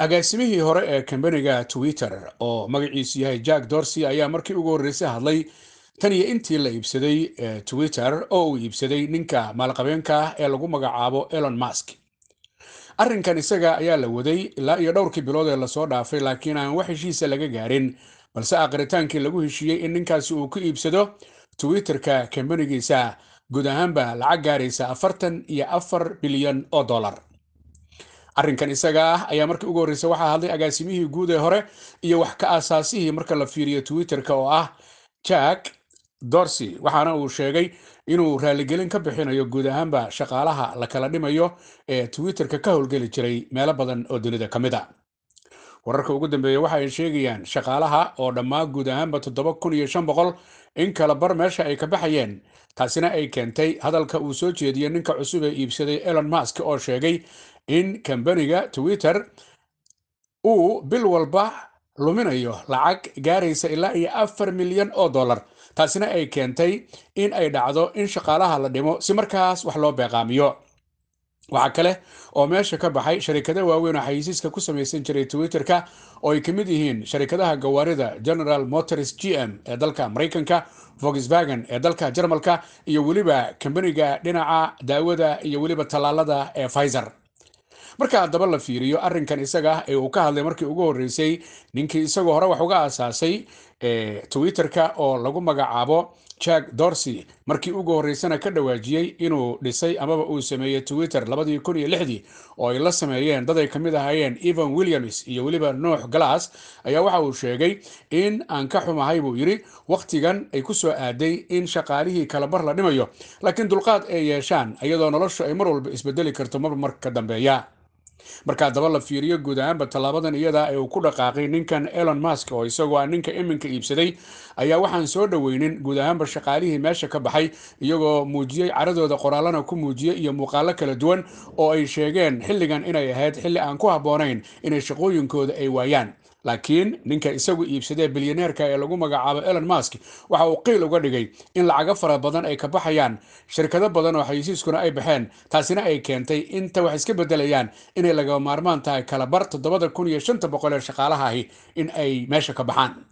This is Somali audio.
agaasimihii hore ee kambaniga twitter oo magaciisu yahay jack dorsey ayaa markii ugu horreysay hadlay tan iyo intii la iibsaday twitter oo uu iibsaday ninka maalqabeenka ah ee lagu magacaabo elon mask arrinkan isaga ayaa la waday ilaa iyo dhowrkii bilood ee lasoo dhaafay laakiin aan wax heshiisa laga gaarin balse aqritaankii ah lagu heshiiyey in ninkaasi uu ku iibsado twitterka kambanigiisa guud ahaanba lacag gaaraysa afartan iyo afar bilyan oo dollar arrinkan isaga ah ayaa markii ugu horreysa waxaa hadlay agaasimihii guud ee hore iyo wax ka aasaasihii marka la fiiriyo twitterka oo ah jack dorcy waxaana uu sheegay inuu raaligelin ka bixinayo guud ahaanba shaqaalaha la kala dhimayo ee twitterka ka howlgeli jiray meelo badan oo dunida ka mid a ah. wararka ugu dambeeya waxa ay sheegayaan shaqaalaha oo dhammaa guud ahaanba toddoba kun iyo shan boqol in kala bar meesha ay ka baxayeen taasina ay keentay hadalka uu soo jeediyey ninka cusub ee iibsaday elon mask oo sheegay in kambaniga twitter uu bil walba luminayo lacag gaaraysa ilaa iyo afar milyan oo dollar taasina ay keentay in ay dhacdo in shaqaalaha la dhimo si markaas wax loo beeqaamiyo waxaa kale oo meesha ka baxay sharikada waaweyn oo xayisiiska ku samaysan jiray twitter-ka oo ay ka mid yihiin sharikadaha gawaarida general motors g m ee dalka maraykanka volkswagen ee dalka jarmalka iyo weliba kambaniga dhinaca daawada iyo weliba tallaalada ee pfizer marka haddaba la fiiriyo arrinkan isaga ah ee uu ka hadlay markii ugu horreysay ninkii isagoo hore wax uga aasaasay twitterka oo lagu magacaabo jack dorsey markii ugu horeysana ka dhawaajiyey inuu dhisay amaba uu sameeyey twitter labadii kun iyo lixdii oo ay la sameeyeen daday ay ka mid ahaayeen evan williams iyo weliba noox glass ayaa waxa uu sheegay in aan ka xumahay buu yidhi wakhtigan ay ku soo aaday in shaqaalihii kalabar la dhimayo laakiin dulqaad ay yeeshaan iyadoo noloshu ay mar walba isbedeli karto marmarka dambeeya marka haddaba la fiiriyo guud ahaanba tallaabadan iyadaa ee uu ku dhaqaaqay ninkan elon mask oo isagoo a ah ninka iminka iibsaday ayaa waxaan soo dhoweynin guud ahaanba shaqaalihii meesha ka baxay iyagoo muujiyey caradooda qoraallana ku muujiyey iyo muuqaallo kala duwan oo ay sheegeen xilligan inay ahayd xilli aan ku habboonayn inay shaqooyinkooda ay waayaan laakiin ninka isagu iibsadee bilyaneerka ee lagu magacaabo elon mask waxa uu qiil uga dhigay in lacago fara badan ay ka baxayaan shirkado badan oo xayisiiskuna ay baxeen taasina ay keentay inta wax iska bedelayaan inay lagama maarmaan tahay kalabar toddobada kun iyo shanta boqol ee shaqaalaha ahi in ay meesha ka baxaan